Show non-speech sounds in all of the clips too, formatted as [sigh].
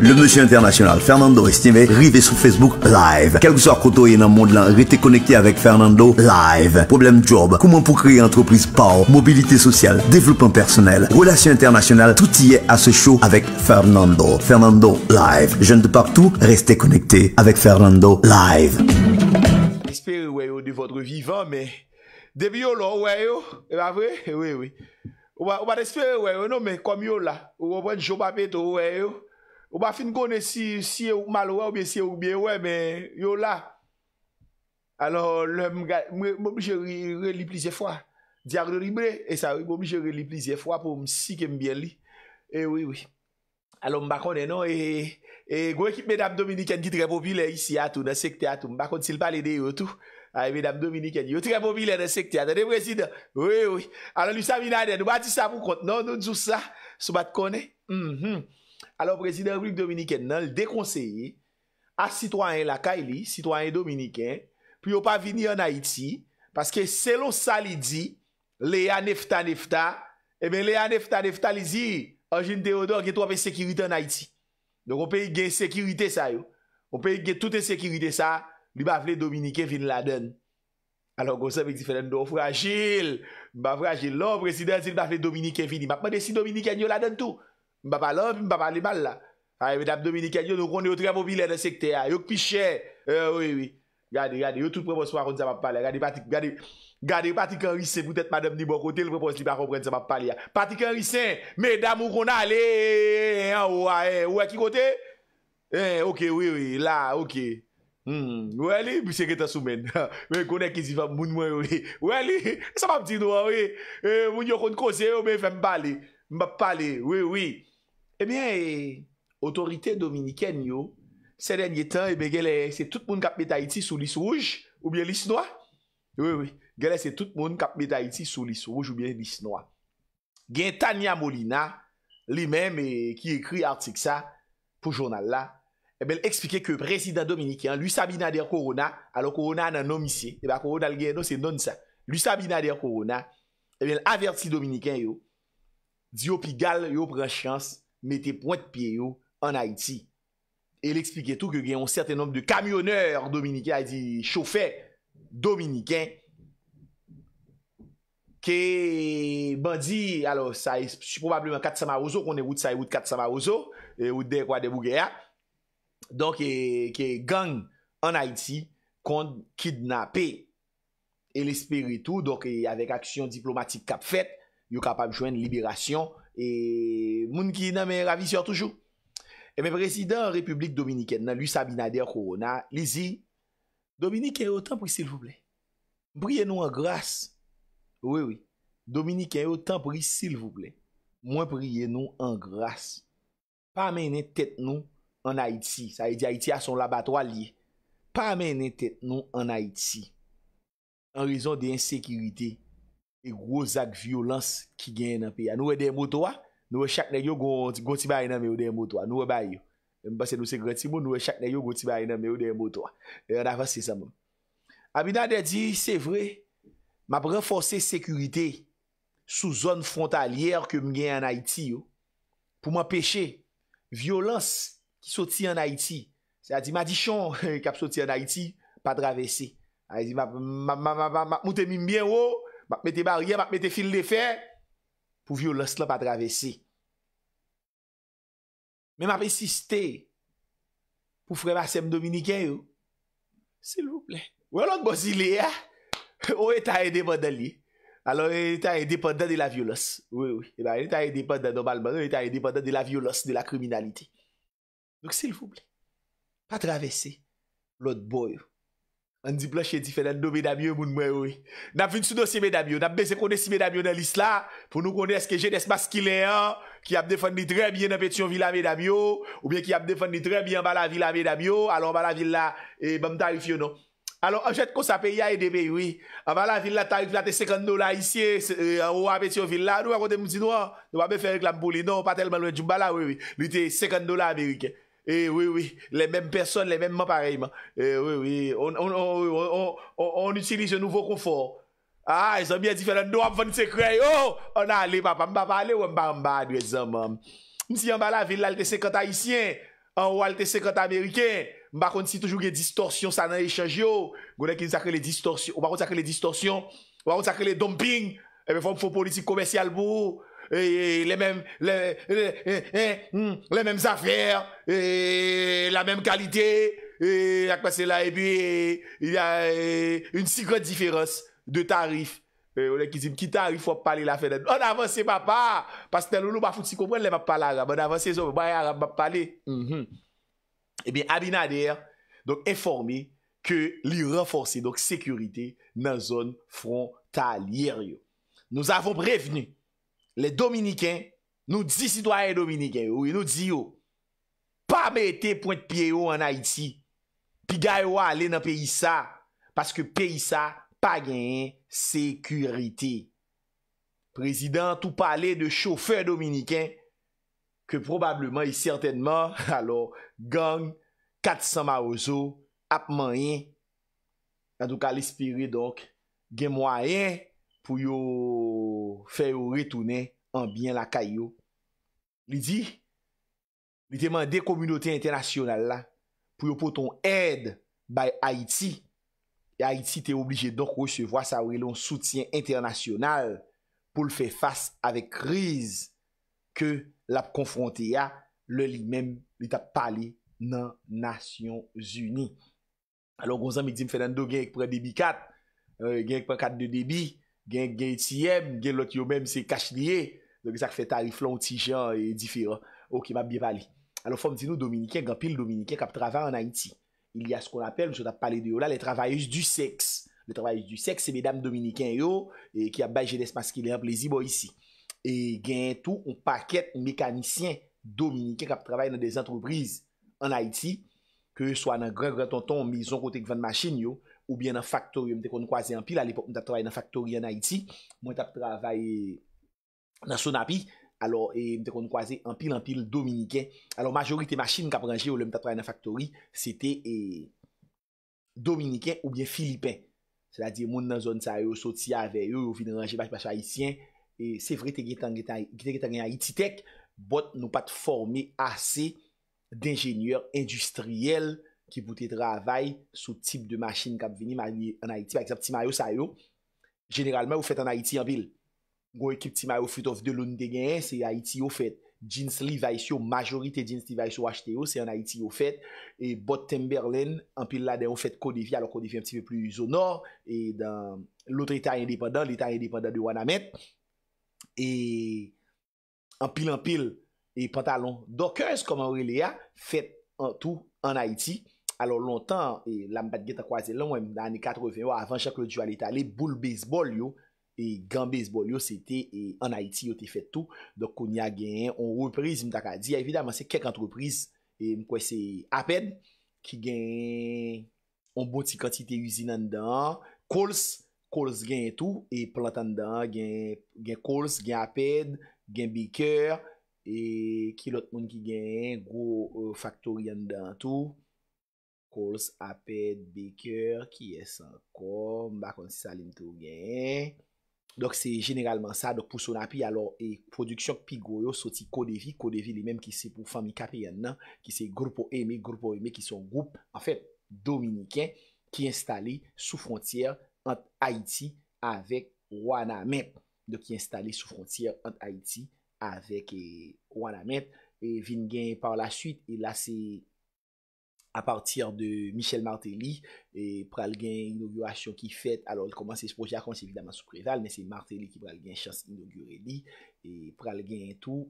Le monsieur international Fernando Estimé, rive sur Facebook live. Quel que soit côté dans le monde là, restez connecté avec Fernando live. Problème job, comment pour créer entreprise power, mobilité sociale, développement personnel, relations internationales, tout y est à ce show avec Fernando. Fernando live. Jeunes de partout, restez connecté avec Fernando live. de votre vivant mais depuis oh, là ouais, oh, vrai oui oui. Oh, On mais comme yo là, Ou ba fin konè si e ou malouè ou bè si e ou bè wè, mè yo la. Alo, mou je relip lise fwa. Diag de ribre, e sa, mou je relip lise fwa pou msikè mbyè li. E wè wè. Alo mba konè nou. E gwen ki mme Dominikèn di repopile yisi a tou, nan sekte a tou. Mba konè sil balede yo tou. A mme Dominikèn yo repopile nan sekte a tou. E wè wè. Alo, lisa mi nanè. Nou ba lisa mou kont nou. Nou lisa. Sou bat konè. Mbam. alon prezident Rik Dominiken nan l dekonseye a sitwanyen la ka ili, sitwanyen Dominiken, pi yo pa vini an Haiti, paske selon sa li di, le a nefta nefta, e eh men le a nefta nefta li di, an jen deodor ki trove sekirite an Haiti. Donk ou pe ge sekirite sa yo, ou pe ge touten sekirite sa, li ba vle Dominiken vin la den. Alon gonsen pek si fènen do, fragil, li ba fragil, alon prezident si l bafle Dominiken vini, mapman de si Dominiken yo la den tou, Mbapal an, pi mbapal li bal la. Ay, mbap Dominika, yo nou konde ah. yo trevo bilè de sekte ya. Yo kpi chè. Eh, wè wè. Gade, gade. Yo tout prebos wakonde sa mbapal ya. Gade, gade. Gade, pati kan risè. Boutet madame ni bon kote, l prebos li bako pren sa mbapal ya. Pati kan risè. Mèdam ou kon ale. En wè, en wè ki kote. Eh, ok, wè wè. La, ok. Hmm, wè li? Pise kèta sou men. Mwen konek kizi fam moun mwen wè. Wè li? Sa mbap Ebyen, otorite eh, dominiken yo, se denye tan, ebyen, eh gelè se tout moun kapme Tahiti sou lis rouj oubyen lis noua. Yo, yo, yo, gelè se tout moun kapme Tahiti sou lis rouj oubyen lis noua. Gen Tania Molina, li menm eh, ki ekri artik sa pou jounal la, ebyen, explike ke prezident dominiken, lui Sabina der korona, alo korona nan nomisi, ebyen, korona l gen nou se non sa. Lui Sabina der korona, ebyen, averti dominiken yo, diyo pi gal yo prechansi, Mette pointe pie yo an Haiti El explike tout ke gen yon certain nombre de Kamioner dominikè Choufè dominikè Ke bandi Alor sa yon probablemente Katsama Ozo Konen wout sa yon wout Katsama Ozo Wout dekwa de bouge ya Don ke gang an Haiti Kon kidnapé El espere tout Don ke yon aksyon diplomatik kap fet Yo kapap jwen libirasyon E moun ki nan men ravi sya toujou. E men presidant republik Dominiken nan lui Sabin Adir Kourou nan li zi, Dominiken yotan pri s'il vouple. Priye nou an grase. Oui, oui. Dominiken yotan pri s'il vouple. Mwen priye nou an grase. Pa men en tèt nou an Haiti. Sa y di Haiti a son labatoir li. Pa men en tèt nou an Haiti. An rizon de insekirité. E grozak violans ki gen nan piya Nou e demotowa Nou e chakne yo go tiba enan me ou demotowa Nou e bay yo Nou e chakne yo go tiba enan me ou demotowa E an avansi sa moun Abinade di se vre Mab renfose sekurite Sou zon frontalier ke mgen an Haiti yo Pou m apeshe Violans ki soti an Haiti Sa di ma di chon Kap soti an Haiti Pa dravesi Moutemi mben yo Mak me te marye, mak me te fil le fe, pou violos la pa travesi. Men ma pesiste pou frema sem dominiken yo, silvouple. Ou an lout bozile ya, ou e ta endepanda li, alo e ta endepanda de la violos. Ou e eh ta endepanda normalman, ou e ta endepanda de la violos, de la kriminalite. Donc silvouple, pa travesi lout boy yo. An di ploche di fè nan do mèdamiyo moun mwen wè wè. Nap vin sou dosi mèdamiyo, nap bezè kone si mèdamiyo nan lis la, pou nou kone eske jènes baskileyan, ki ap defondi tre bie nan petyon vila mèdamiyo, ou bie ki ap defondi tre bie an bala vila mèdamiyo, alon bala vila e eh, bam bon, tarif yo non. Alon an jèt kon sape ya e demè wè, an bala vila tarif vla te sekando la isye, an wè an petyon vila, an wè an wè an wè an wè an wè an wè an wè an wè an wè an wè an wè an wè an wè an wè an wè an wè an E wè wè wè, lè mèm person, lè mèm mèm pareyman. E wè wè wè, on utilise nouvo konfor. Ha, e zon mè di fèl an do ap fèl nè se krey. Ho, an ale, mbap ale, mbap ale, mbap ale, mbap ale. Mse yon bala, vil lalte sekant haisyen, an walte sekant ameriken. Mbakon ti toujou gè distorsyon sa nan e chanj yo. Gwene ki nou sakre lè distorsyon, mbakon sakre lè distorsyon. Mbakon sakre lè domping. E eh mwen fòm fò politik komersyal bou. Le mèm zafèr La mèm kalite Y a kwa se la e bi Y a yon si kote diferos De tarif Ki tarif wap pale la fède On avansè papa Pastè loulou bafout si komwen lè map pale On avansè zon wap pale E bi Abinader Enformè Kè li renforsè Nè zon frontal Yer yo Nou zavon preveni Oh, le Dominikèn nou di si to ayen Dominikèn yo, e nou di yo, pa mette point piye yo an Haiti, pi gayo a ale nan Paysa, paske Paysa pa genyen sekurite. Prezident ou pale de chofer Dominikèn, ke probableman e certainman, [laughs] alo gang 400 maouzo apman yen, an tou kal espirye dok genmwa yen, pou yo fè ou retounè an byen lakay yo. Li di, li teman de komunote internasyonal la, pou yo poton ed bay Haiti, et Haiti te oblige donk wè se vwa sa wè e loun soutyen internasyonal pou l fè fass avè kriz ke l ap konfronte ya l li men l tap pale nan Nasyon Zuni. Alon gonzan mi di m fè nan do gen ek prè debi kat, euh, gen ek prè kat de debi, Gen gen ti yem, gen lot yo menm se kach liye, lòk zak fè tarif lonti jan e diferan, o ki map bi vali. Alò fòm di nou Dominikien, gampil Dominikien kap trava an Haiti. Il y a skon apel, msou tap pale de yo la, bon, le travayus du seks. Le travayus du seks, se bedam Dominikien yo, ki ap bayje des maski lè an plezi bo isi. E gen tou, ou paket ou mekanisyen Dominikien kap trava nan de zan truprize an Haiti, ke yo so an nan gren gren tonton ou mizon kote kwen machine yo, Oubyen nan Faktori, mwen te kon kwaze anpil. Al epop mwen tap trabay nan Faktori an Haiti. Mwen tap trabay nan Sonapi. Alors e, mwen te kon kwaze anpil anpil Dominiken. Alors majori te machin mwen kap rangi ou le mwen tap trabay nan Faktori. Sete Dominiken oubyen Filipen. Sela di moun nan zon sa yo, sot siya ave yo, yo vini rangi bach bach Haitien. E, Se vre te getan gen Haiti Tech. Bot nou pat formi ase denjenyeur industriel. ki pou te travay sou tip de machin kap veni manye an Haiti. Baksep, ti mayo sa yo, generalman ou fet an Haiti an bil. Gwen ekip ti mayo futof de loun de gen, se Haiti yo fet. Jins li va isyo, majorite jins li va isyo achete yo, se an Haiti yo fet. E botten Berlin, an pil la den ou fet Kodévi, alor Kodévi an pti ve pli zo nor, e dan loutre eta indépandant, l'eta indépandant de Wanamèp. E an pil an pil, e pantalon dokez, kom an wile ya, fet an tou an Haiti. alo lontan, la mbat ge ta kwa zelan, mwen mwen dani 88, avan chak lodi jou alet ale, boule beisbol yo, e gen beisbol yo, se te en Haiti yo te fet tou, do konya gen, on reprise mwen ta ka di, evidaman se kek antreprise, mwen e kwen se Aped, ki gen, on bouti kantite yuzinan dan, Coles, Coles gen tou, e plantan dan, gen Coles, gen Aped, gen Baker, e kilot moun ki gen, gro euh, faktoryan dan tou, Kols apèd Bekèr ki es an kon. Mbakon si salim tou gen. Dok se genegalman sa. Dok pou son api alor e produksyon pi goyo soti Kodevi. Kodevi li menm ki se pou fami kapi yan nan. Ki se groupo eme, groupo eme ki son group. An fèp, Dominiken ki instali sou frontyèr ant Haiti avèk Wanamèp. Dok ki instali sou frontyèr ant Haiti avèk Wanamèp. Eh, e vin gen par la suite. E la se... A partir de Michel Martelly. E pral gen inaugurasyon ki fet. Alor l komansi se proje akonsi evidaman sou kreval. Men se Martelly ki pral gen chans inauguré li. E pral gen tout.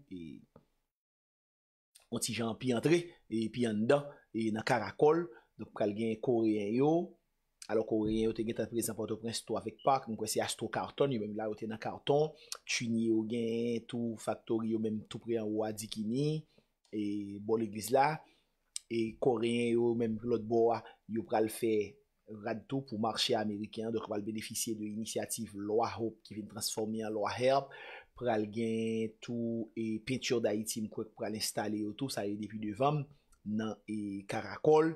On ti jan pi antre. E pi an da. E nan karakol. Don pral gen koreyen yo. Alor koreyen yo te gen tan prezampato prens to avek pak. Mwen kwen se astro karton. Yo menm la yo te nan karton. Chuni yo gen tout faktor yo menm tout pre an wadikini. E bol egiz la. E pral gen tout faktor yo menm tout pre an wadikini. E koreyen yo, menm lout bo a, yo pral fè rado pou marchè Amerikyan, dok pral benefisye de inisiativ lwa hop ki vin transformi an lwa herb, pral gen tou e petyo da itim kwek pral installe yo tou sa e depi devam nan e karakol,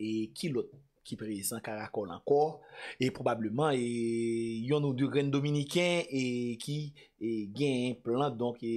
e ki lout ki prezen karakol ankor, e probableman yon ou de ren Dominikèn, e ki gen plan, donk e...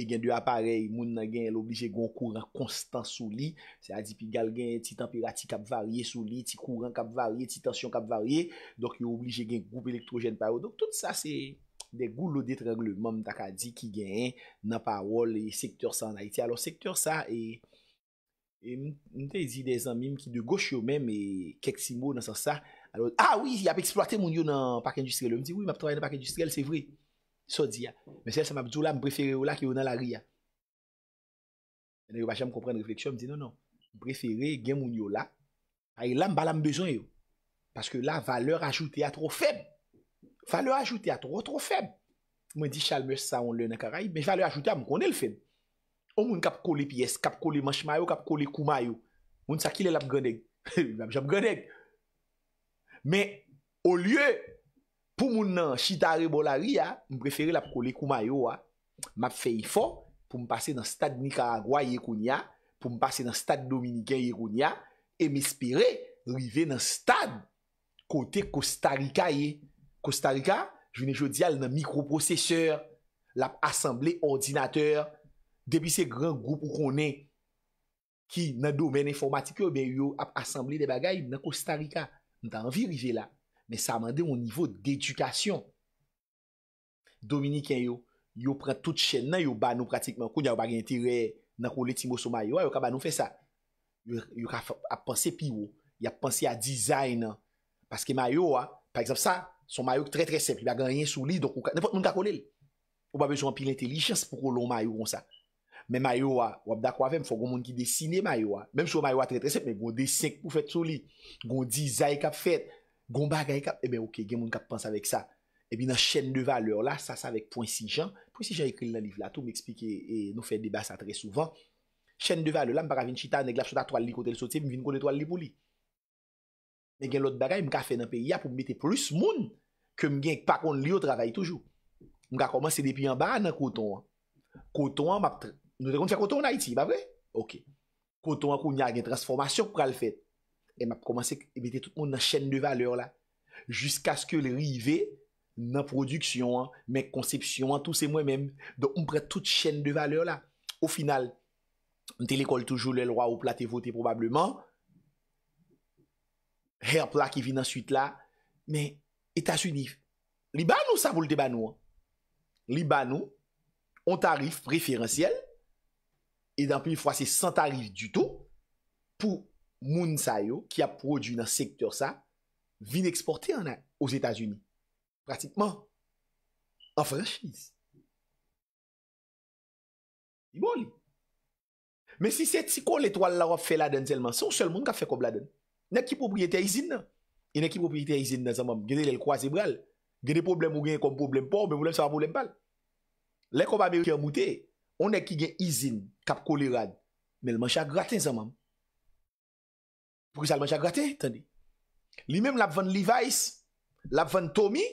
E gen de aparey, moun nan gen el oblije gon kouran konstan sou li. Se a di pi gal gen ti temperati kap varye sou li, ti kouran kap varye, ti tansyon kap varye. Dok yo oblije gen goup elektrojen pa yo. Dok tout sa se de goulou detreng le moun tak a di ki gen nan pa yo le sektor sa nan Haiti. Alon sektor sa e, e mwen te yi de zanmim ki de goche yo menm e kek si moun nan san sa. Alon, a ah oui, ya pe eksploate moun yo nan pak industriel. Mwen di, woui, map tray nan pak industriel, se vri. Mais c'est ça ma ma là, la, m préféré ou la ki ou nan la ria. vais pas pas pa comprendre réflexion. me me non, non. Je prefere gen moun yo la, ay là ah, m besoin la m yo. que la, valeur ajoutée a trop faible. Valeur est a trop trop faible. Moi dis, chalmers ça, on le nan caray Mais valeur ajoutée, a connais le film. On moun kap kole pièce, kap kole manchmayo, kap kole koumayo. Moun sa ki le la [laughs] grand. gandeg. M le jam pou moun nan chitare bolari ya, m preferi la pou kole kouma yo ya, map feyifon pou m pase nan stad Nicaragua ye koun ya, pou m pase nan stad Dominiken ye koun ya, e m espere rive nan stad kote Kostarika ye. Kostarika, jounen jodi al nan mikroprosesor, la pou assemble ordinateur, debi se gran group ou konen, ki nan domen informatik yo, ben yo ap assemble de bagay nan Kostarika, m tanvi rive la. men sa amande ou nivou d'edukasyon. Dominikyan yo, yo pren tout chen nan, yo ban nou pratikman, kou nye ou bagi entere nan kou letimo sou mayou, yo ka ban nou fe sa. Yo ka ap pense pi yo, ya ap pense a dizay nan, paske mayou wa, par exemple sa, son mayouk tre tre sep, bi a ganyen sou li, donkou, nefot nou kakolel, ou ba bezon an pi l'intelligence pou kou lon mayou kon sa. Men mayou wa, wap da kwa vem, fok goun moun ki desine mayou wa, menm sou mayou wa tre tre sep, men goun desin pou fet sou li, goun Gon bagay kap, ebe eh ok, gen moun kap pansa vek sa. Ebi eh nan chen de valeur la, sa sa vek poin si jan. Poin si jan ekril nan liv la, tou m'ekspike e nou fè deba sa trè souvan. Chen de valeur la, m para vin chita, neglap sota toal li kote l soti, m vin kone toal li pou li. E gen lot bagay, m ka fè nan peyi ya pou m bete plus moun, ke m genk pa kon li yo travay toujou. M ka komanse depi an ba nan koton an. Koton an, nou te kon fè koton an Haiti, ba vre? Ok, koton an koun nye agen transformasyon pou pral fèt. E m ap komanse e bete tout moun nan chen de valeur la. Jusk aske le rive, nan produksyon, menk konsepsyon, an tout se mwen menm. Don m prete tout chen de valeur la. Ou final, m telekol toujou lè lwa ou plat te vote probableman. Herpla ki vin answit la. Men, Etats-Unis, li banou sa voul te banou an. Li banou, on tarif preferensyel, e dan pini fwa se san tarif du tout, pou moun sa yo, ki ap produ nan sektor sa, vin eksporte an nan, os Etats-Unis, pratikman, an franschise. I bol. Men si se ti kon l'etwal la wap fe la den zelman, son sel moun ka fe kob la den. Nek ki propriyete a izin nan. E nek ki propriyete a izin nan zanman, genel el kwa zibral, genel problem ou genel kon problem por, men problem sa wap problem bal. Lek ob Amerikyan mouté, on nek ki gen izin kap kolirad, men lman chak raten zanman, Pou ki salman chagrate? Tande. Li menm la pvan Levi's, la pvan Tommy,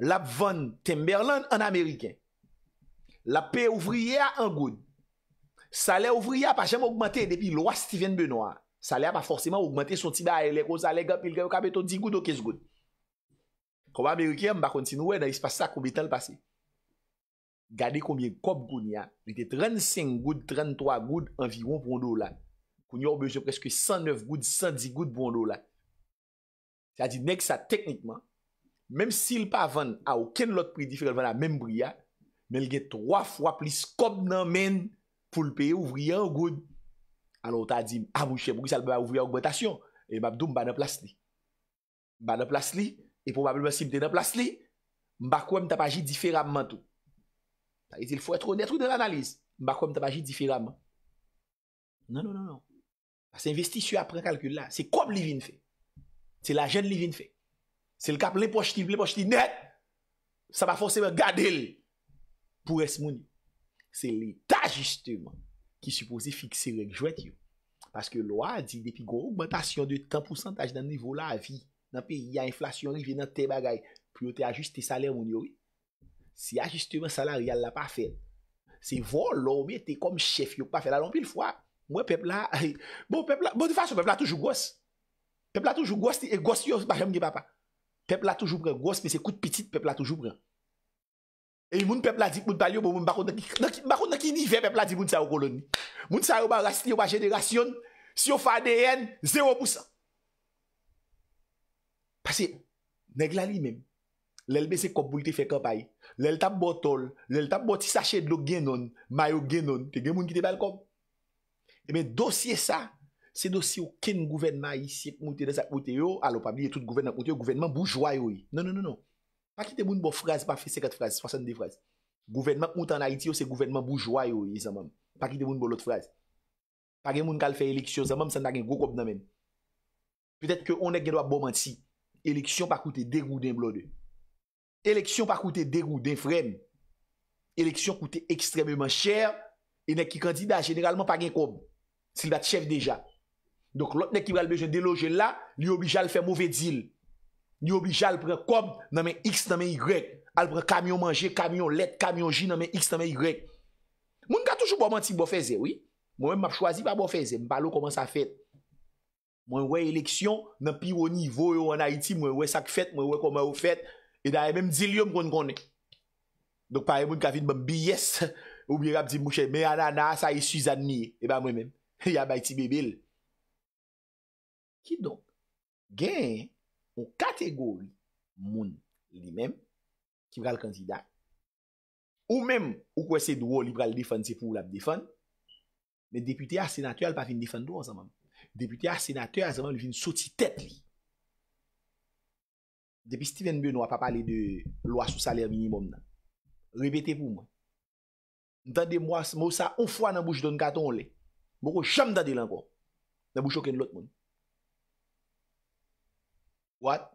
la pvan Timberland an Ameriken. La pe ouvriye a an goun. Sale ouvriye a pa jem augmente depi lwa Steven Benoit. Sale a pa forceman augmente son ti ba a elek oz alek apil gen yo kapeto di goun o kes goun. Koma Ameriken ba kontinouwe nan ispa sa koube tel pase. Gade koube kop goun ya. Vi te 35 goun, 33 goun anviron pou nou lan. pou nou yon bezye preske 109 goud, 110 goud bon nou la. Sa di nek sa teknikman, menm si l pa van a ou ken lot pri difere, l van a menm bria, menm gen 3 fwa plis kom nan men pou l peye ouvri an goud. An nou ta di, a mouche, mouki sal bewa ouvri an goutasyon, e mabdou mba nan plas li. Mba nan plas li, e pou mba bilman si mte nan plas li, mba koum tap aji difere amman tou. Ta yi di, l fwa etro netro de l analiz, mba koum tap aji difere amman. Nan nan nan nan, As investi sou apren kalkul la. Se kom li vin fe. Se la jen li vin fe. Se l kap le poch ti, le poch ti net. Sa ma fose me gade li. Pou es mouni. Se lita ajuste man. Ki suppose fikse regjouet yo. Paske lwa di depi gwo augmentation de 10% nan nivou la vi. Nan pi ya inflasyon ri vi nan te bagay. Pou yo te ajuste saler mouni yo. Se ajuste man salaryal la pa fe. Se volo me te kom chef yo pa fe. La lompil non fwa. Mwen pepla, bo pepla, bo di fasyon pepla toujou gos. Pepla toujou gos, e gos yo, bachem ge bapa. Pepla toujou bre, gos, me se kout pitit, pepla toujou bre. E moun pepla di, moun palyo, bo moun bako naki, bako naki niver pepla di moun sa yo kolon. Moun sa yo ba rastye wajen de rasyon, si yo fade yen, zero pousan. Pase, neg lali men, lelbe se kop boute fe kapay, lel tap botol, lel tap boti sache dlo genon, mayo genon, te gen moun ki te balkom. E men dosye sa, se dosye ou ken gouvenman yisi Mwen te de sa koute yo, alo pabli, tout gouvenman koute yo Gouvenman boujwa yo yi, non, non, non Pa ki te moun bo fraz, pa fe sekat fraz, fwason de fraz Gouvenman mwen te anayiti yo, se gouvenman boujwa yo yi zanman Pa ki te moun bo lot fraz Pa gen moun kal fe eleksyon zanman, san da gen gwo kob nanmen Petet ke one gen do a bom an si Eleksyon pa koute derou den blode Eleksyon pa koute derou den frem Eleksyon koute ekstrememan chèr E ne ki kandida generalman pa gen kob Sil va t'chef deja. Donk lòp nek ki bral bejè de lojè la, li obijal fè mouvè dil. Li obijal pre kom nan men x nan men y. Al pre kamyon manjè, kamyon let, kamyon j nan men x nan men y. Moun ka toujou boman ti bo fè zè, oui. Moun mè m ap chwazi pa bo fè zè. M'palo koman sa fèt. Mwen wè eleksyon, nan pi wò nivò yo an Haiti, mwen wè sak fèt, mwen wè koman wò fèt. E da yè mèm dil yòm kon konè. Donk pare moun ka vin bèm biyes, ou bire ap di mouchè, mè [laughs] Ya bay ti bebel. Ki don? Gen, ou kategor moun li men ki vral kanzidat. Ou men, ou kwen se dwo li vral defan se pou la b defan. Men depute a senatyo al pa fin defan dwo an zaman. Depute a senatyo an zaman li fin soti tet li. Depi Steven Benoit pa pale de lwa sou saler minimum nan. Repete pou mwen. Ntande mwa mwosa ou fwa nan bouj don katon li. Mwen kwa chanm da de lan kwa. Nan mwen chanm gen lot mwen. Wat?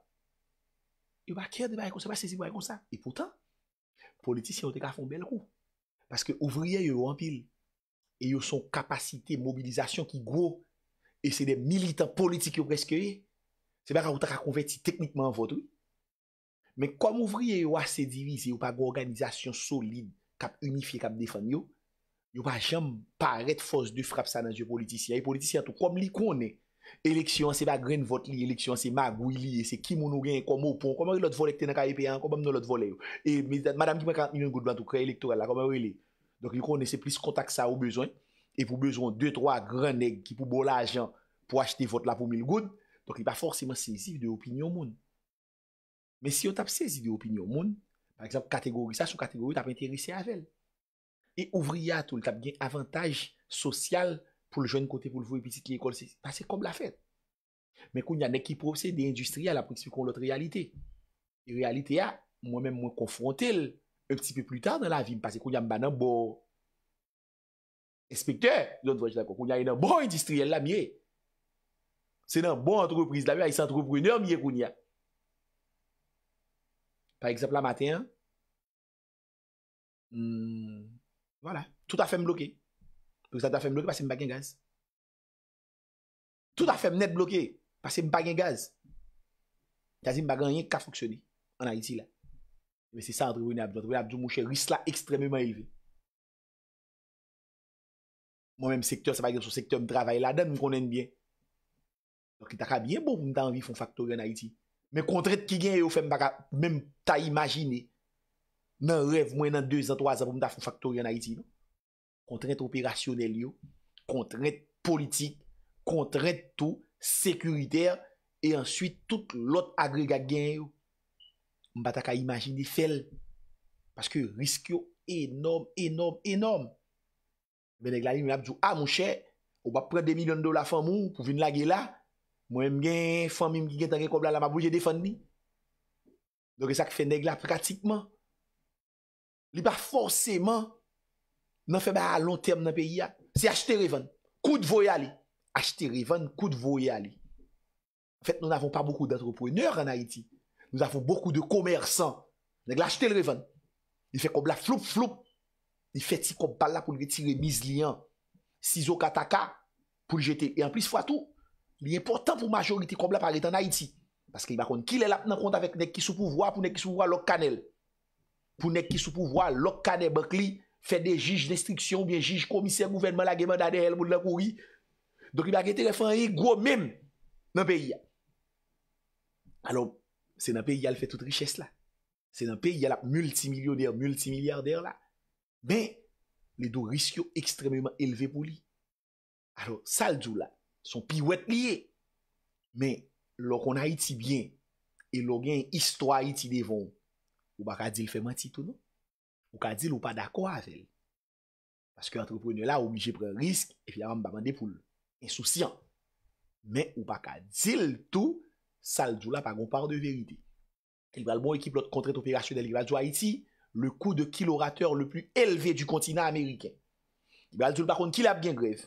Yon pa kèr de bay kon sa, pa se zi bay kon sa. E poutan, politis yon te ka fon bel kou. Paske ouvriye yon anpil. E yon son kapasite, mobilizasyon ki gwo. E se de militant politik yon preske yon. Se ba kwa yon ta ka konverti teknikman an vod. Men kom ouvriye yon ase divise, yon pa gwa organizasyon solide. Kap unifiye, kap defan yon. yo pa jem paret fos de frap sa nan je politisyen. E politisyen tou kom li konen, eleksyon se ba gren vot li, eleksyon se magou li, e se kimoun ou gen komo pou, komon yon lot volek ten akay peyan, komon yon lot volek yo. E madame ki mwen 40 milyon gout blan tou kre elektorel la, komon yon li. Donk yon konen se plis kontak sa ou bezon, e pou bezon 2-3 gren neg ki pou bol ajan pou achete vot la pou 1000 gout, donk yon pa forceman sezi de opinyon moun. Men si yo tap sezi de opinyon moun, par exemple kategori sa, sou kategori tap enterise avel. e ouvriyat ou l tap gen avantaj sosyal pou l joun kote pou l vou episite li ekol, pa se kom la fet. Men koun ya nek ki pose de industriel apreksip kon lot realite. E realite ya, mwen men mwen konfronte el, e pti pe plu tarnan la vi, mpase koun ya mba nan bo espektèr, loun vwaj la kou. Koun ya yon nan bon industriel la miye. Se nan bon antroprize la miye, ay s'antropri nèr miye koun ya. Par ekseple la maten, m... Hmm, Wala, tout a fe m bloke. Pou se ta fe m bloke, pa se m bagen gaz. Tout a fe m net bloke, pa se m bagen gaz. Kazi m bagen yen ka foksyone. An Haiti la. Mese sa entrevoune abdo. Abdo mouche, risla ekstremement eve. Mwen menm sektor, sa bagen sou sektor m travaye la, dan m konen bien. Lò ki ta ka bien bon m tanvi fon faktor en Haiti. Men kontret ki gen yo fe m baga, menm ta imagine. nan rev mwen nan 2 an 3 an pou mda foun faktor yon a iti nou. Kontret operasyonel yo, kontret politik, kontret tou, sekuriter, e answit tout lot agregat gen yo. Mbata ka imajini fel, paske risk yo enom, enom, enom. Ben neg la li mwen apjou, a ah, moun chè, ou ba pre de milyon do la fan moun, pou vin la gen la, mwen mgen fan mwen mwen gen tanke kobla la maboujè defan mi. Do ke sak fè neg la pratikman. li ba forceman nan febe a long term nan peyi ya se achete revan, kou d'voye ali achete revan, kou d'voye ali an fèt nou nan avon pa boku d'entrepreneur an Haiti, nou avon boku de komersan, neg l'achete l'revan li fè kob la floup floup li fè ti kob bala pou l'getire mizlian, siso kataka pou l'gete, e an plis fwa tou li importan pou majoriti kob la parit an Haiti, paske li ba kon ki le la penan konta vek nek ki sou pouvwa pou nek ki souvwa lo kanel pou nek ki sou pouvoa, lo ka de bak li, fe de jij destriksyon, biye jij komisyen gouvenman la geman da de hel moun la kouyi, do ki bagye telefon yi, gou mèm nan peyi ya. Alors, se nan peyi yal fe tout richesse la, se nan peyi yal ap multimilyarder, multimilyarder la, men, le do riskyo ekstremèman elve pou li. Alors, saldjou la, son pi wet liye, men, lo kon a iti biyen, e lo gen histwa iti devon, Ou pa ka dil fe mati tou nou? Ou ka dil ou pa dako avel? Paske entreprenye la oubiji pre risk, efidèran mba mande pou lè. En soucian. Men ou pa ka dil tou, saljou la pa goun par de verite. Elibral moun ekip lot kontret operasyonel ilibral jou Haiti, le kou bon de kilorateur le plus elve du kontinat Ameriken. Ilibral joul pa kon kilab gen gref.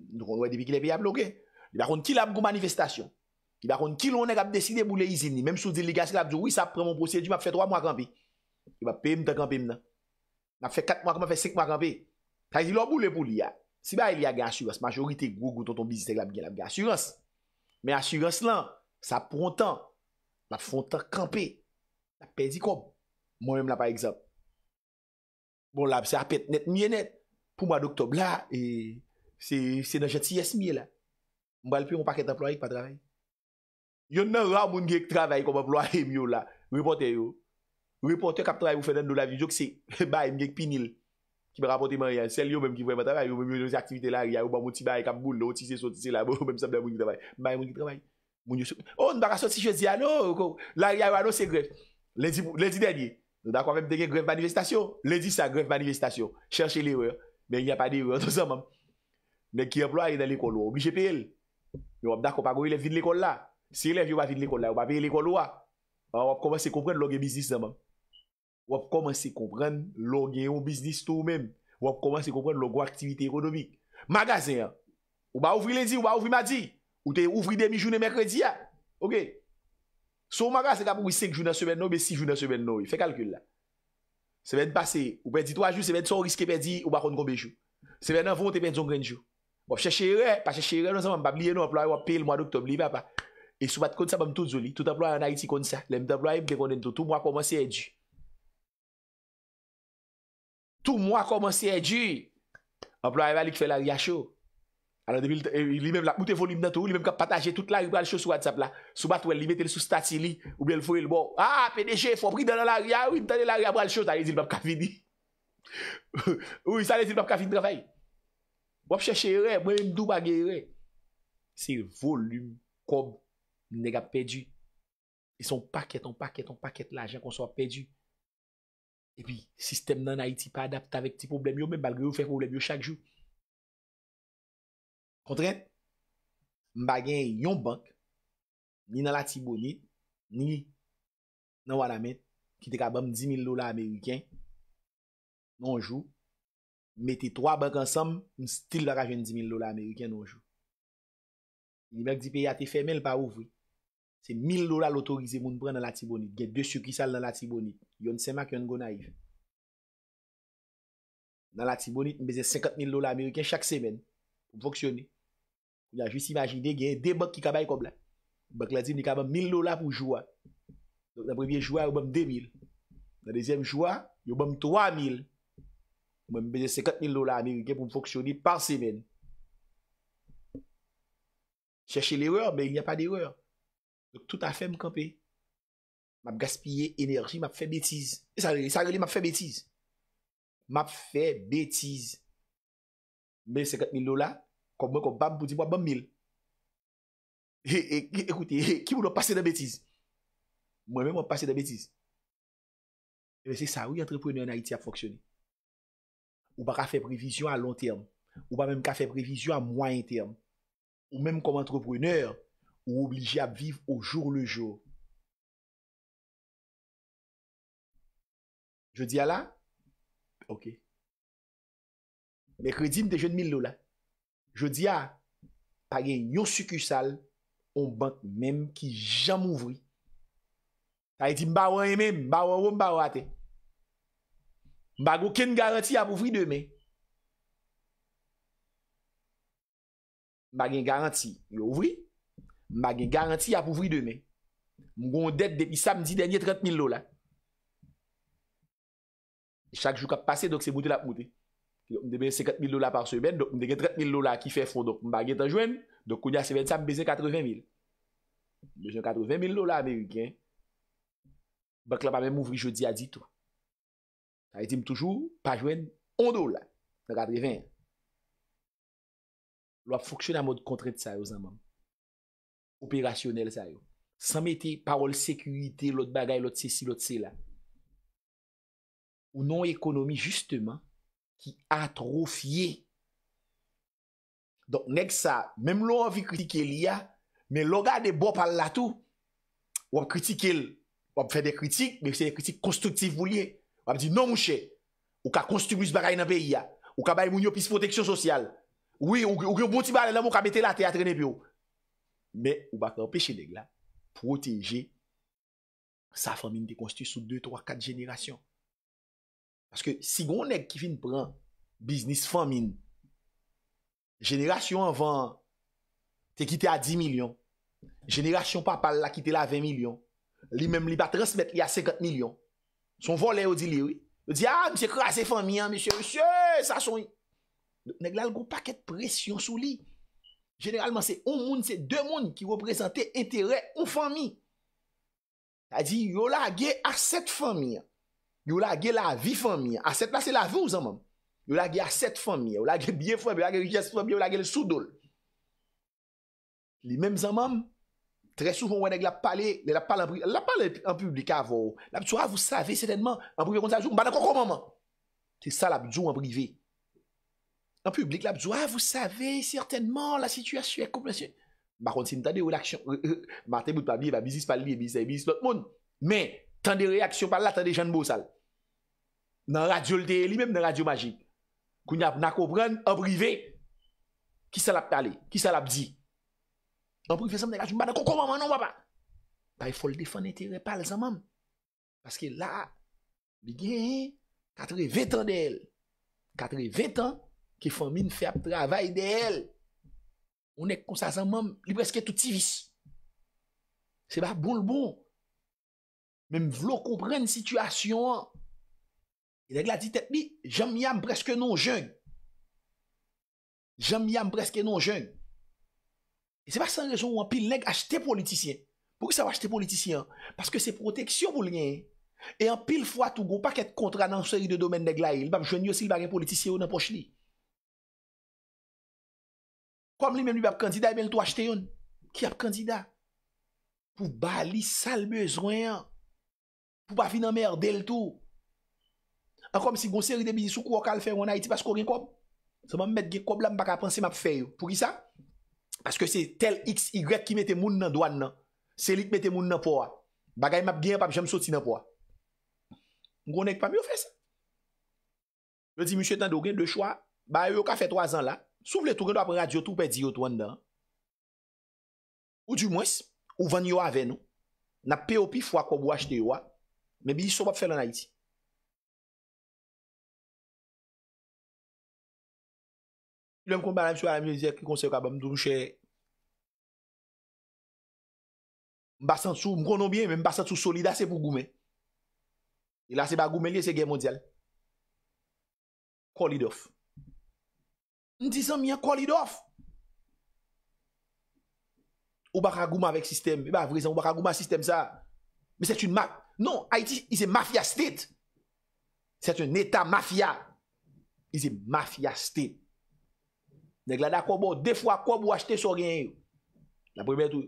Ndou kon wè debi kilab ya blokè. Ilibral joul pa kon kilab goun manifestasyon. Ki bakon ki lonen kap desi de boule izini. Mem sou di li gas glab di, oui sa prè mon prosedu, map fè 3 mwa kampi. Iba pèm te kampim nan. Map fè 4 mwa kampi, map fè 5 mwa kampi. Kaj di lò boule pou li ya. Si ba ili ya gen asurans, majorite gwo gwo ton ton bizite glab gen, lap gen asurans. Men asurans lan, sa prontan, map prontan kampi. La pè di kom. Mwen mla par ekzab. Bon lap, se apèt net mwen net. Pou mwa d'oktop la, se nan jeti yasmiye la. Mbal Yon nan raman moun genk travay kom an ploye miyo la. Repote yo. Repote kap travay mou fèden do la vi. Jok se, [laughs] ba mwen genk pinil. Ki mè rapote mè riyan. Sel yo mèm ki vwe mè travay. Yo mè mwen genk aktivite la. Riyan yo moun ti bè ay kap [laughs] moun. Nè otise, sotise la. Mèm sa mè moun genk travay. Mè mwen genk travay. Moun yo sou. Oh, On, nbaka sotise yano. La riyan yo anò se gref. Lè di moun. Lè di denye. Nou dakwa mèm denye gref manifestasyon. Lè di sa gre [laughs] Se elev yo pa vide l'ekol la, yo pa vide l'ekol lo a. Wap komanse koupran logye biznis zaman. Wap komanse koupran logye yo biznis tou men. Wap komanse koupran logye yo aktivite ekonomik. Magazen. Ou pa ouvri ledi, ou pa ouvri madi. Ou te ouvri demi jounen mekredi a. Ok. Sou magazen kapou wisek jounen semen nou, be si jounen semen nou. Fe kalkul la. Se ven pase, ou pe di 3 jou, se ven son riske pe di, ou pa kon kon be jou. Se ven nan vonte, pe di zon gren jou. Wap chache re, pa chache re nan zaman, mba bli E sou bat konsap am tout zou li. Tout ap lwa anay ti konsap. Lèm da braym de konen to. Tout mwa koman se e di. Tout mwa koman se e di. Aplwa e valik fè lary a show. Anan de bil. E li mèm la. Moute volim datou. Li mèm kap pataje. Tout lary bral show sou atzap la. Sou bat wèl li metel sou stati li. Ou bel fò il bo. Ha pedeje fò. Brid nan lary a. Ou intane lary a bral show. Ta yè zil bap kafini. [laughs] Ou yè san yè zil bap kafini trafay. Wap chèche re. Mwen mdou Ni neg ap pedu. E son paket, on paket, on paket la jen kon so ap pedu. E pi, sistem nan Haiti pa adapte avek ti problem yo, men bal gri ou fe problem yo chak jou. Kontret, m bagen yon bank, ni nan la tibonit, ni nan wad amet, ki dek abam 10.000 lola Ameriken, non jou, mette 3 bank ansam, m stil lora jen 10.000 lola Ameriken non jou. Ni bank di peyate femen lpa ouvri, Se 1000 lola l'autorize moun pren nan la tibonite. Gen 2 suki sal nan la tibonite. Yon sema ki yon gona ive. Nan la tibonite mbeze 50 000 lola ameriken chak semen. Pou mfoksyone. Ya jwis imagine gen 2 bok ki kabay kobla. Bok la zi mne kabam 1000 lola pou jwa. Don apreviye jwa yon bom 2000. Nan dezem jwa yon bom 3000. Mbeze 50 000 lola ameriken pou mfoksyone par semen. Cheche l'erreur men yon yon pa d'erreur. tout a fè mkampè. M ap gaspye enerji, m ap fè bètiz. E sa re li, sa re li, m ap fè bètiz. M ap fè bètiz. Mè 50.000 lola, kon mè kon bab, boudi m wap bè 1000. Ekoutè, ki m wou lop pase de bètiz? M wè mè m wop pase de bètiz. E mè se sa wè y entreprenè nan iti a foksyonè. Ou ba kè fè previzyon a long term. Ou ba mèm kè fè previzyon a moyen term. Ou mèm kon m entreprenèr, Ou oblige ap viv ou jour le jour. Je di a la? Ok. Me kredi mte jen mil nou la. Je di a, pa gen yon suku sal, on bank menm ki jam ouvri. Ta yi di mbawa yon menm, mbawa yon mbawa ate. Mbago ken garanti ap ouvri de menm. Mbago gen garanti yon ouvri. Mbage garanti ap ouvri demen. Mgon det depi samdi denye 30.000 lola. Chak jou kap pase, dok se boute la poute. Mde bese 50.000 lola par semen, dok mde gen 30.000 lola ki fe fondok. Mbage tanjwen, dok kounya 70.000 lola, mbeze 80.000 lola. Mbeze 80.000 lola Ameriken. Bak la pa men mouvri jeudi adi to. Tane di m toujou, pa jwen 1 dola. Mbage 80.000 lola. Lwa foksyon nan mod kontret sa yo zanman. Operasyonel sa yo. San meti parol sekurite, lot bagay, lot se si, lot se la. Ou non ekonomi justeman ki atrofye. Donk nek sa, mem lo anvi kritike li ya, men logade bo pal la tou, wap kritike l, wap fe de kritik, men se de kritik konstruktiv vou liye. Wap di, non mouche, ou ka konstruktiv li se bagay nan pe i ya, ou ka bay moun yo pis foteksyon sosyal. Oui, ou kyo boti bale nan mou ka bete la te atrene pi yo. Mè ou bak an peche deg la, proteje sa famin te konsti sou 2, 3, 4 jenerasyon. Paske si goun neg kifin pran biznis famin, jenerasyon anvan te kite a 10 milyon, jenerasyon papal la kite la 20 milyon, li menm li ba transmet li a 50 milyon, son volen ou di liwi, ou di a, msye krasi famin, msye, msye, sa soni. Neg la lgo paket presyon sou li. Genèralman se un moun, se de moun ki reprezente enterè ou fami. A di yo la ge a set fami. Yo la ge la vi fami. A set la se la vi ou zanman? Yo la ge a set fami. Yo la ge bie fwem, yo la ge rijes fami, yo la ge l'soudol. Li menm zanman? Tre soufoun wè neg la pale, le la pale en publika vò. La ptoua vò save sètenman. En privé konti sa joun, mbana koko maman. Se sa la ptoua en privé. Nan publik la bzwa, ah, vous savez certainement, la situasyon ek kompensyon. Bakon, si nou euh, euh, ta de ou l'aksyon, martè bout pa bi, va bizis pal li, bizis lout moun. Men, tan de reaksyon pal la, tan de jan bo sal. Nan radyol te, li men nan radyomajik. Kou nyap nakopren, obrive, ki sal ap pale, ki sal ap di. Obrive, san mwen laksyon ba, nan koko waman, nan wapan. Bay fol defan, ne te repal san man. Paske la, bi gen, katre 20 an de el. Katre 20 an, Ki fòmine fèp travèl de el. Onèk konsazanman li brezke touti vis. Se bon ba boulboun. Mèm vlo komprenn situasyon an. E deg la di tet mi, jom yam brezke non jön. Jom yam brezke non jön. E se ba san rezon wèm pil neg achete politisyen. Pou ki sa wachete politisyen? Paske se proteksyon pou lyen. E an pil fwa tou goupak et kontra nan sèri de domen deg la il. Bab jön yosil bagen politisyen ou nan poch li. Kom li men li bap kandida e men lito achete yon? Ki ap kandida? Pou ba li sal bezwen? Pou pa vi nan mer del to? An kom si gonseri te bizisou kou wakal fey wana iti pas kou gen kob? Se mwen met gen kob la m baka apanse map fey yo. Pou ki sa? Paske se tel x, y ki mette moun nan doan nan. Se lik mette moun nan po a. Bagay map gen pap jem soti nan po a. Mgonen ki pa mi yo fey sa? Mwen di monsi etan do gen de chwa. Ba yo ka fey 3 an la. Sou vle tou gen nou apre radyo, tou pe di yo tou an dan. Ou di mwes, ou vanyo avè nou. Na pe opi fwa kwa bo achte yo a. Mè bi sou bap fèl an a iti. Pilem kon banan, msou alam, mwen zè ki konseyo kwa bèm. Mdou mwè chè. M basan sou, m konon bie, m basan sou solida se pou goume. E la se ba goume liye se gen mondial. Ko li dof. Ndi san mi a koli dof? Ou baka goma vek sistem. E eh ba vrezen ou baka goma sistem sa. Men set yon maf... Non, Haiti is e mafia state. Set yon eta mafia. Is e mafia state. Ndèk bon, la da koubo. Defwa koubo achete so gen yo. La premet ou.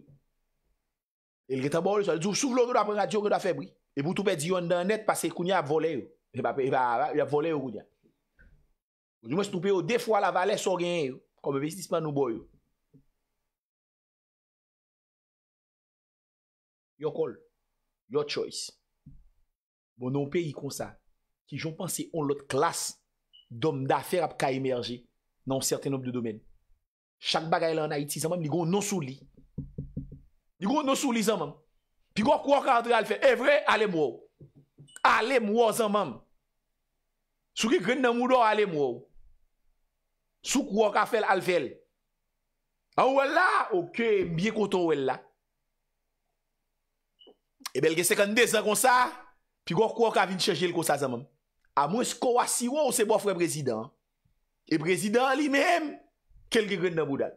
El getan bole so. El zou souflou koudo aprena diyo koudo a febri. E boutou pe diyon dan net pase kounya ap vole yo. E ap vole yo kounya. Jou mwen stoupe yo defwa la valè so gen yo kon mwen vezi disman nou boy yo. Yo kol, yo choice. Bon nou pe yi kon sa ki joun panse yon lot klas dom dafer ap ka emerje nan certain op de domen. Chak bagay la anayiti zan mam li goun non sou li. Li goun non sou li zan mam. Pi goun kwa kwa andre al fe. E eh, vre ale mwou. Ale mwou zan mam. Sou ki gren nan mwou do ale mwou. Sou kou wak a fel al fel An wè la Ok, biye koton wè la E belge sekande zan kon sa Pi gwa kou wak a vin chanje l kon sa zan man A mwen sko wasi wou se bofwe prezident E prezident li men Kel ge gren nan boudal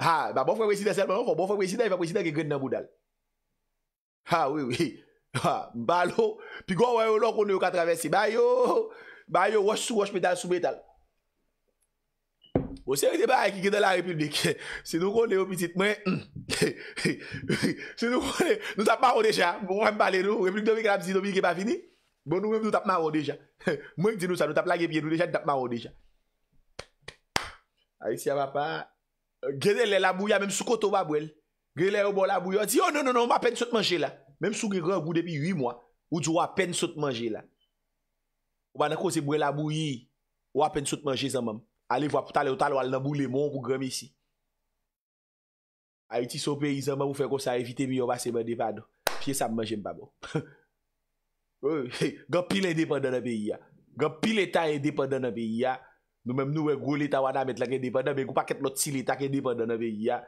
Ha, ba bofwe prezident sel man Fon bofwe prezident, e fa prezident ge gren nan boudal Ha, wè wè Ha, balo Pi gwa wè yon lò kon yon katravesi Bayo, bayo, wosh sou wosh petal sou petal Ou se yon te ba aki ki de la republik, [laughs] se nou kon le ou pitit, mwen, [laughs] se nou kon le, nou tap ma ou deja, mwen mbale nou, republik de mi krabzi de mi ki pa fini, mwen bon nou mwen nou tap ma ou deja, [laughs] mwen di nou sa nou tap la gebyen nou deja, tap ma ou deja. Ay si ya vapa, genel le la bouya menm sou koto va bwele, genel le ou bo la bouya, di yo oh nonononon, non, wapen sot manje la, menm sou genel bou depi 8 mwa, ou di wapen sot manje la, wana kose bwe la bouyi, wapen sot manje zanmanm. Ale vwa pouta le w tal w al nabou le moun pou grame si. A iti sou pe izanman pou fe kon sa evite mi yon base mwen depan do. Piye sa mman jen pa moun. Gan pil e depan dana pe iya. Gan pil eta e depan dana pe iya. Nou menm nou we gwo leta wana met la gen depan dana. Menk ou pa ket lot si leta gen depan dana pe iya.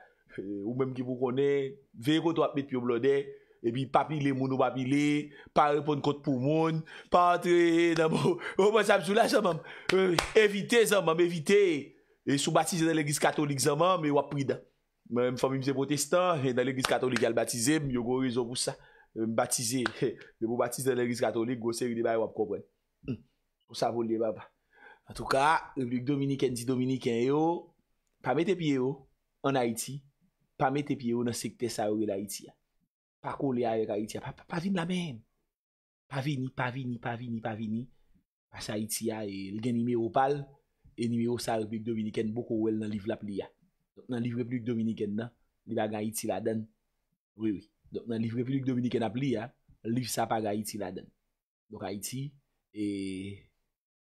Ou menm ki mw konen. Ve yon to ap met piyo blodey. E bi papile moun ou papile, pa repon kote pou moun, pa entre, namou, ou oh, mwen sa mzoula zan mam, evite euh, zan mam, evite, sou batize nan l'Eglise Katolik zan mam, e wap prida. Mwen fomim zepotestan, nan l'Eglise Katolik yal batize, mwen yo go rezo pou sa, euh, batize, [laughs] yo go batize nan l'Eglise Katolik, go seri de bay wap kopwen. Ou sa vol de baba. An tou ka, Republik Dominik endi Dominik en yo, pa met epi yo, an Haiti, pa met epi yo nan sekte sa ori d'Haiti ya. Pa kou le a vek a iti a, pa vin la men. Pa vini, pa vini, pa vini, pa vini. Pa sa iti a, e gen nime yo pal, e nime yo sa Republik Dominiken bokou el nan liv la pli a. Nan liv Republik Dominiken nan, li baga iti la den. Rewi, nan liv Republik Dominiken la pli a, liv sa baga iti la den. Dok a iti, e...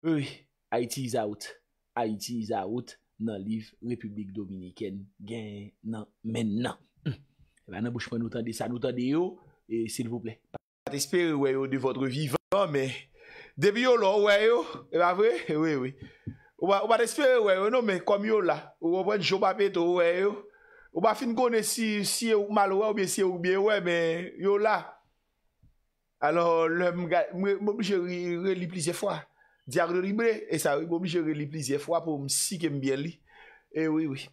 Rewi, a iti is out, a iti is out nan liv Republik Dominiken gen nan men nan. La eh nan bouche mwen nou tande, sa nou tande yo, e sil vople. Pa te espere weyo de vodre vivan, me. Debi yo lò, weyo, e ba vwe? We, we. Ou pa te espere weyo, nou me, kom yo non, la. Ou wapwen jomapeto, weyo. Ou pa fin konen si, si ou malo weyo, mi se ou bien wey, me. Yo la. Alors, le mga, mwen mwen mwen li plize eh fwa. Diak de ribre, e sa, mwen mwen li plize fwa pou msi ke mbyen li. E we, we.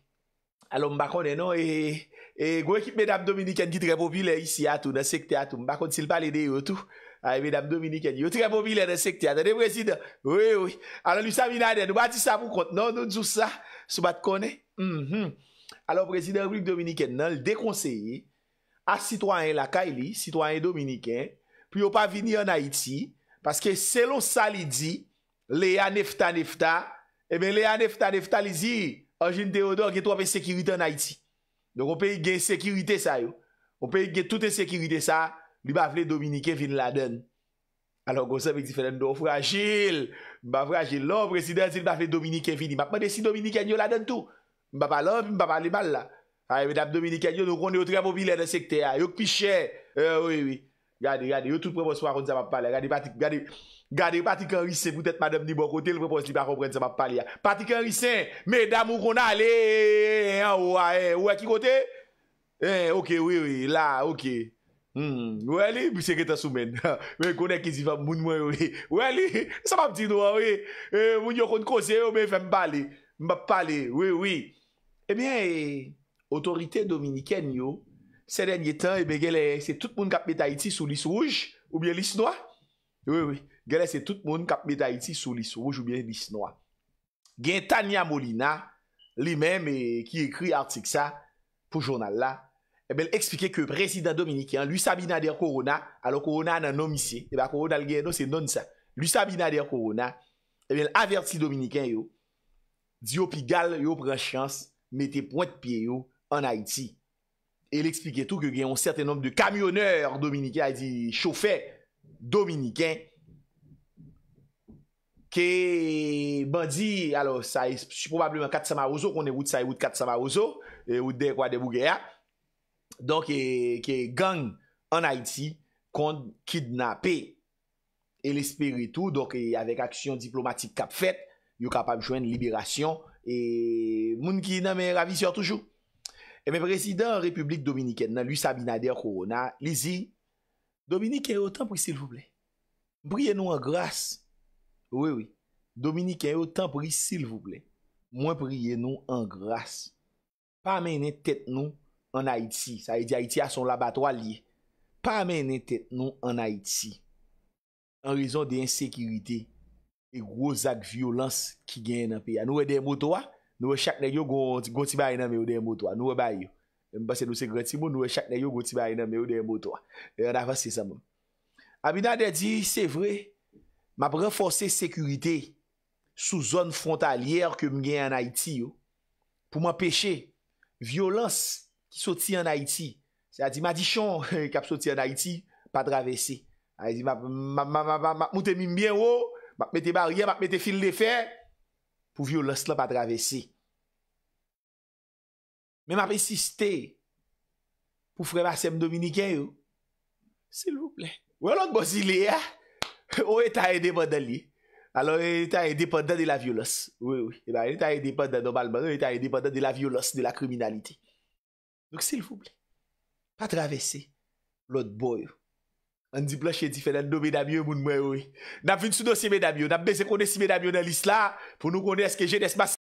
alo mbakone no, e, e go ekip medam Dominiken ki trepobile isi atou nan sekte atou, mbakone sil pale de yo tout ay e medam Dominiken, yo trepobile nan sekte atou, de prezident, we we alo lisa minade, nou bati sa mou kont non nou djou sa, sou bat kone mhm, alo prezident Grim Dominiken nan l dekonseye a sitwanyen la ka ili, sitwanyen Dominiken pou yo pa vini an Haiti paske selo sa li di le a nefta nefta e men le a nefta nefta li zi Orjin Theodore ge trope sekirite an Haiti. Donk ou pe ge sekirite sa yo. Ou pe ge toute sekirite sa, li ba vle Dominique Kevin laden. Alon gose mèk si fènen do, ou fragil, mba fragil. Non, presidens, li ba vle Dominique Kevin. I mapan desi Dominique Kevin yo laden tout. Mba palan, mba pali mal la. A, ah, yon dame Dominique Kevin yo, nou konde yon tremobilè de sekte ya. Yon kpi chè. E, euh, oui, oui. Gade, gade, yon tout premonso akonde sa map pale. Gade, patik, gade. Gade patikan risen, moutet madame ni bon kote, lwepons li pa kompren sa map pali ya. Patikan risen, medam ou kon ale, a ou a e, ou a ki kote? E, okey, oui, oui, la, okey. Hmm, wè li, biseke ta soumen. Mwen konek kizi fam moun mwen, wè li. Sa map ti nou a, wè. E, moun yon kon kose, wè, mwen fèm pale, mwen pale, wè, wè. Ebyen, e, otorite dominiken yo, sè denye tan, ebegele, se tout moun kap me ta iti sou lis rouge, ou bie lis noa? Wè, wè. Gè lè se tout moun kap met Haïti sou lisouj ou jou bè disnoa. Gen Tania Molina, li mèm e, ki ekri artik sa pou jounal la, e bel eksplike ke prezident Dominikian, lui Sabina der Korona, alo Korona nan nomise, e ba Korona l gen nou se non sa. Lui Sabina der Korona, e bel averti Dominikian yo, di yo pi gal yo prechans, mette point pi yo an Haïti. E l'eksplike tou ke gen yon certain nom de kamioner Dominikian, a di chofè Dominikian, Ke bandi, alo sa, sou probablemen Kat Samaroso, kon e wout sa e wout Kat Samaroso, e wout dekwa de Bougea. Don e, ke gang an Haiti kont kidnapé. E l'espiritou, don ke avèk aksyon diplomatik kap fèt, yo kapap jwen libirasyon, e moun ki nan men ravisyon toujou. E men prezident Republik Dominiken nan lui Sabina Dekorona, li zi, Dominiken otan pwisil pouble, briye nou an gras. wè wè, Dominiken yo tan pri sil voulè, mwen priye nou an gras, pa men en tèt nou an Haiti, sa yi di Haiti a son labato alie, pa men en tèt nou an Haiti, an rezon de ensekiritè, e grozak violans ki gen nan pe, an nou e den motowa, nou e chakne yo go tiba inan me ou den motowa, nou e bay yo, mwen basen nou segreti moun, nou e chakne yo go tiba inan me ou den motowa, ah. yon avansi sa moun. Abidane de di, se vre, m ap refose sekurite sou zon frontalier ke m gen an Haiti yo, pou m ap peche violons ki soti an Haiti. Sa di m adichon [laughs] kap soti an Haiti, pa dravesi. Sa di m ap moutemim bien yo, m ap mette bariyen, m ap mette fil defen, pou violons la pa dravesi. Men m ap esiste pou frema sem Dominiken yo. Se lou ple. Ou an lout bozile ya? [laughs] Ou e ta e depande li? Alo e ta e depande de la violos. Ou e eh ta e depande normalman. Ou e ta e depande de la violos, de la kriminalite. Nouk sil vouble. Pa travesse. Lout boyou. An di bloshe di fè nan do medamyo moun mwen oui. Nap vin sou dosi medamyo. Nap bezè kone si medamyo nan lis la. Pou nou kone eske jènes mas.